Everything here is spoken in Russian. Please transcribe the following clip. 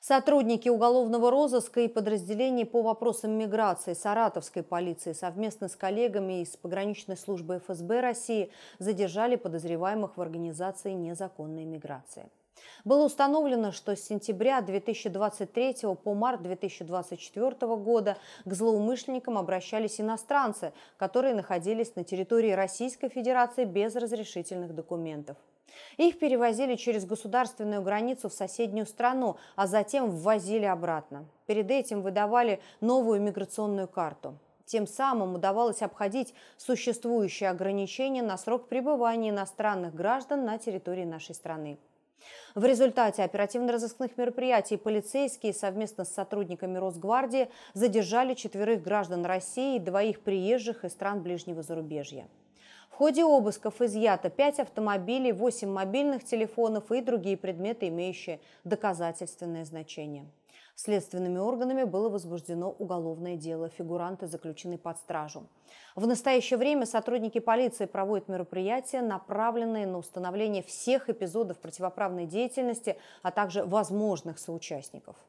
Сотрудники уголовного розыска и подразделений по вопросам миграции Саратовской полиции совместно с коллегами из пограничной службы ФСБ России задержали подозреваемых в организации незаконной миграции. Было установлено, что с сентября 2023 по март 2024 года к злоумышленникам обращались иностранцы, которые находились на территории Российской Федерации без разрешительных документов. Их перевозили через государственную границу в соседнюю страну, а затем ввозили обратно. Перед этим выдавали новую миграционную карту. Тем самым удавалось обходить существующие ограничения на срок пребывания иностранных граждан на территории нашей страны. В результате оперативно-розыскных мероприятий полицейские совместно с сотрудниками Росгвардии задержали четверых граждан России и двоих приезжих из стран ближнего зарубежья. В ходе обысков изъято 5 автомобилей, 8 мобильных телефонов и другие предметы, имеющие доказательственное значение. Следственными органами было возбуждено уголовное дело. Фигуранты заключены под стражу. В настоящее время сотрудники полиции проводят мероприятия, направленные на установление всех эпизодов противоправной деятельности, а также возможных соучастников.